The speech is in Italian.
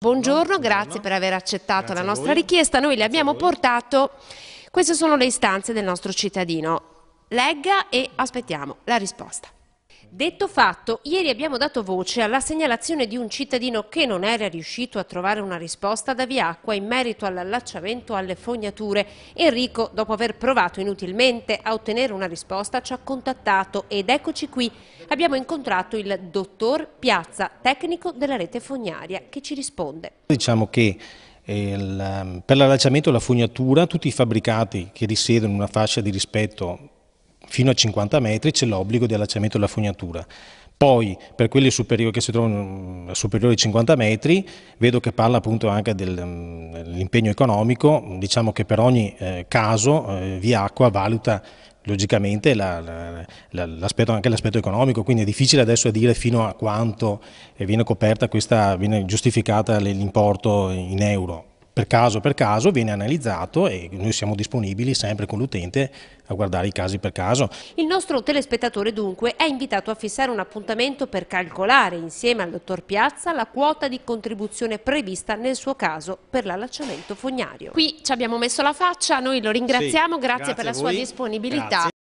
Buongiorno, grazie per aver accettato grazie la nostra richiesta. Noi le abbiamo portato, queste sono le istanze del nostro cittadino. Legga e aspettiamo la risposta. Detto fatto, ieri abbiamo dato voce alla segnalazione di un cittadino che non era riuscito a trovare una risposta da Viacqua in merito all'allacciamento alle fognature. Enrico, dopo aver provato inutilmente a ottenere una risposta, ci ha contattato ed eccoci qui. Abbiamo incontrato il dottor Piazza, tecnico della rete fognaria, che ci risponde. Diciamo che eh, il, ehm, per l'allacciamento alla fognatura tutti i fabbricati che risiedono in una fascia di rispetto fino a 50 metri c'è l'obbligo di allacciamento della fognatura. Poi per quelli superiori che si trovano mm, superiori ai 50 metri, vedo che parla appunto anche mm, dell'impegno economico, diciamo che per ogni eh, caso eh, via acqua valuta logicamente la, la, la, anche l'aspetto economico, quindi è difficile adesso dire fino a quanto eh, viene coperta questa, viene giustificata l'importo in euro per caso per caso viene analizzato e noi siamo disponibili sempre con l'utente a guardare i casi per caso. Il nostro telespettatore dunque è invitato a fissare un appuntamento per calcolare insieme al dottor Piazza la quota di contribuzione prevista nel suo caso per l'allacciamento fognario. Qui ci abbiamo messo la faccia, noi lo ringraziamo, sì, grazie, grazie, per la sua disponibilità. Grazie.